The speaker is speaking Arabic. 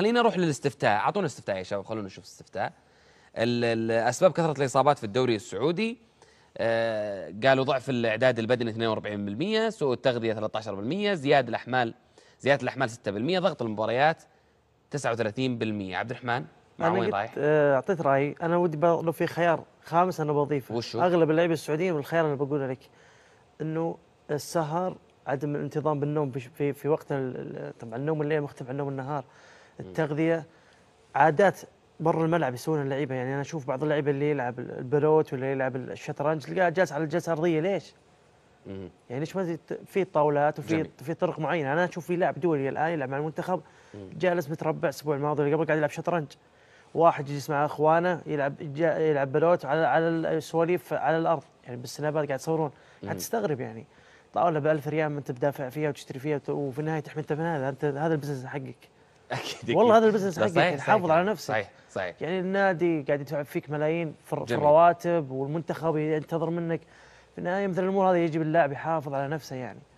خلينا نروح للاستفتاء اعطونا استفتاء يا شباب خلونا نشوف الاستفتاء الاسباب كثره الاصابات في الدوري السعودي آه، قالوا ضعف الاعداد البدني 42% سوء التغذيه 13% زياده الاحمال زياده الاحمال 6% ضغط المباريات 39% عبد الرحمن مع أنا وين رايح؟ آه، اعطيت رايي انا ودي لو في خيار خامس انا بضيفه وشو؟ اغلب اللعيبه السعوديين والخيار انا بقوله لك انه السهر عدم الانتظام بالنوم في في وقت طبعا النوم الليل مختلف عن نوم النهار التغذيه عادات بر الملعب يسوونها اللعيبه يعني انا اشوف بعض اللعيبه اللي يلعب البلوت ولا يلعب الشطرنج تلقاه جالس على الجلسه الارضيه ليش؟ مم. يعني ليش ما في طاولات وفي في طرق معينه انا اشوف في لاعب دولي الان يلعب مع المنتخب جالس متربع الاسبوع الماضي اللي قبل قاعد يلعب شطرنج واحد يجلس مع اخوانه يلعب يلعب بلوت على على السواليف على الارض يعني بالسنابات قاعد يصورون حتستغرب يعني طاوله ب 1000 ريال ما انت بدافع فيها وتشتري فيها وفي النهايه تحمل هذا انت هذا البزنس حقك اكيد والله هذا البزنس حقك تحافظ يعني على نفسك صحيح صحيح يعني النادي قاعد يدفع فيك ملايين في جميل. الرواتب والمنتخب ينتظر منك في النهايه مثل الامور هذه يجب اللاعب يحافظ على نفسه يعني